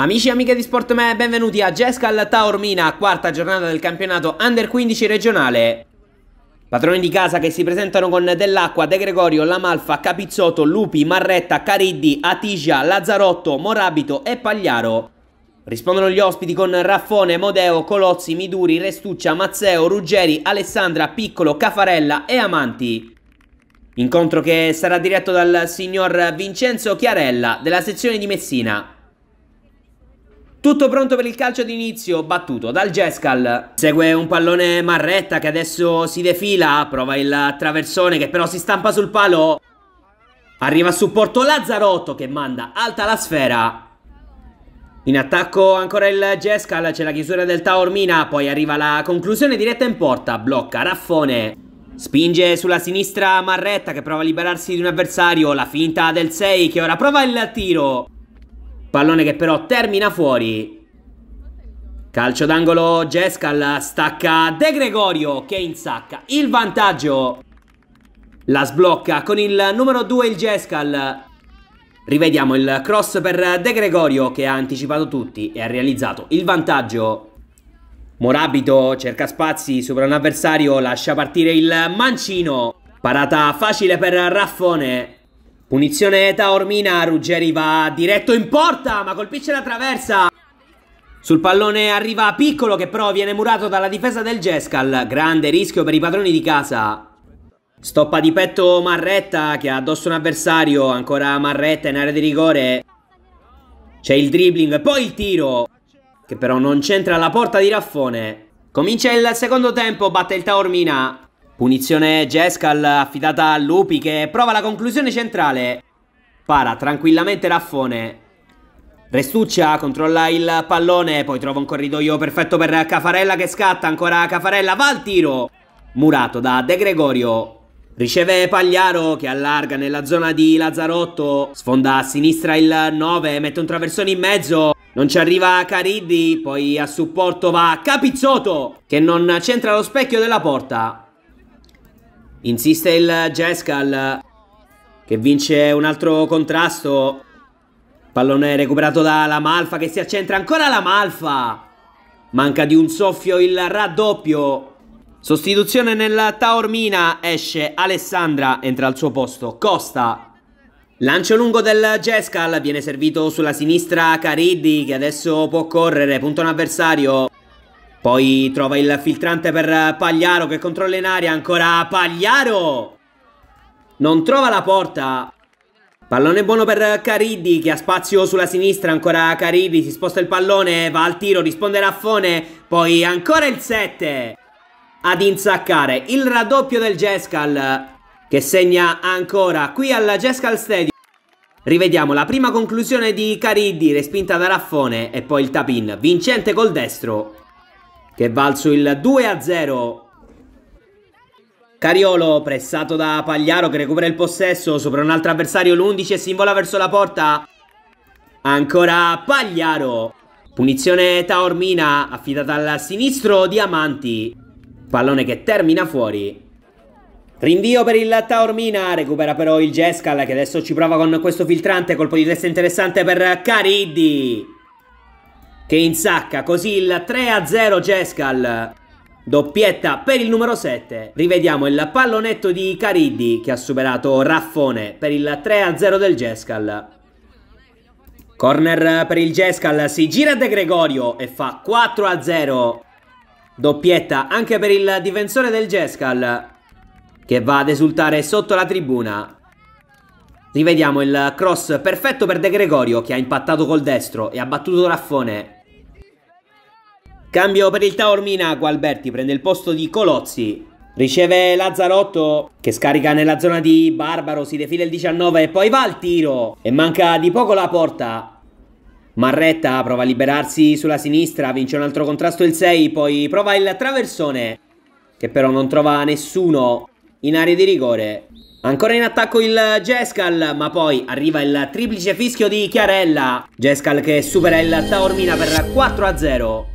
Amici e amiche di Sportme, benvenuti a Gescal Taormina, quarta giornata del campionato Under 15 regionale. Padroni di casa che si presentano con Dell'Acqua, De Gregorio, Lamalfa, Capizzotto, Lupi, Marretta, Cariddi, Atigia, Lazzarotto, Morabito e Pagliaro. Rispondono gli ospiti con Raffone, Modeo, Colozzi, Miduri, Restuccia, Mazzeo, Ruggeri, Alessandra, Piccolo, Cafarella e Amanti. Incontro che sarà diretto dal signor Vincenzo Chiarella della sezione di Messina. Tutto pronto per il calcio d'inizio, battuto dal Jescal. Segue un pallone Marretta che adesso si defila, prova il traversone che però si stampa sul palo. Arriva a supporto Lazzarotto che manda alta la sfera. In attacco ancora il Jescal, c'è la chiusura del Taormina, poi arriva la conclusione diretta in porta, blocca Raffone. Spinge sulla sinistra Marretta che prova a liberarsi di un avversario, la finta del 6 che ora prova il tiro. Pallone che però termina fuori. Calcio d'angolo, Gescal stacca De Gregorio che insacca il vantaggio. La sblocca con il numero 2 il Gescal. Rivediamo il cross per De Gregorio che ha anticipato tutti e ha realizzato il vantaggio. Morabito cerca spazi sopra un avversario, lascia partire il mancino. Parata facile per Raffone. Punizione ETA, Ormina, Ruggeri va diretto in porta, ma colpisce la traversa. Sul pallone arriva Piccolo che però viene murato dalla difesa del Jescal. Grande rischio per i padroni di casa. Stoppa di petto Marretta che ha addosso un avversario, ancora Marretta in area di rigore. C'è il dribbling e poi il tiro che però non c'entra alla porta di Raffone. Comincia il secondo tempo, batte il Taormina. Punizione Jeskal affidata a Lupi che prova la conclusione centrale. Para tranquillamente Raffone. Restuccia controlla il pallone, poi trova un corridoio perfetto per Cafarella che scatta, ancora Cafarella, va al tiro! Murato da De Gregorio. Riceve Pagliaro che allarga nella zona di Lazzarotto, sfonda a sinistra il 9, mette un traversone in mezzo, non ci arriva Cariddi, poi a supporto va Capizzotto che non centra lo specchio della porta. Insiste il Jescal che vince un altro contrasto. Pallone recuperato dalla Malfa che si accentra ancora la Malfa. Manca di un soffio il raddoppio. Sostituzione nella Taormina, esce Alessandra, entra al suo posto Costa. Lancio lungo del Jescal, viene servito sulla sinistra Cariddi che adesso può correre, punta un avversario. Poi trova il filtrante per Pagliaro che controlla in aria, ancora Pagliaro! Non trova la porta. Pallone buono per Cariddi che ha spazio sulla sinistra, ancora Cariddi, si sposta il pallone, va al tiro, risponde Raffone, poi ancora il 7 ad insaccare il raddoppio del Gescal che segna ancora qui alla Gescal Stadium. Rivediamo la prima conclusione di Cariddi, respinta da Raffone e poi il tapin, vincente col destro che è valso il 2-0. a Cariolo pressato da Pagliaro che recupera il possesso sopra un altro avversario l'11 e si invola verso la porta. Ancora Pagliaro. Punizione Taormina affidata al sinistro Diamanti. Pallone che termina fuori. Rinvio per il Taormina, recupera però il Jeskal che adesso ci prova con questo filtrante, colpo di testa interessante per Cariddi che insacca così il 3-0 Gescal. Doppietta per il numero 7. Rivediamo il pallonetto di Cariddi che ha superato Raffone per il 3-0 del Gescal. Corner per il Gescal, si gira De Gregorio e fa 4-0. Doppietta anche per il difensore del Gescal che va ad esultare sotto la tribuna. Rivediamo il cross perfetto per De Gregorio che ha impattato col destro e ha battuto Raffone. Cambio per il Taormina, Gualberti prende il posto di Colozzi. Riceve Lazzarotto che scarica nella zona di Barbaro, si defila il 19 e poi va al tiro e manca di poco la porta. Marretta prova a liberarsi sulla sinistra, vince un altro contrasto il 6, poi prova il traversone che però non trova nessuno in area di rigore. Ancora in attacco il Jescal, ma poi arriva il triplice fischio di Chiarella. Jescal che supera il Taormina per 4 0.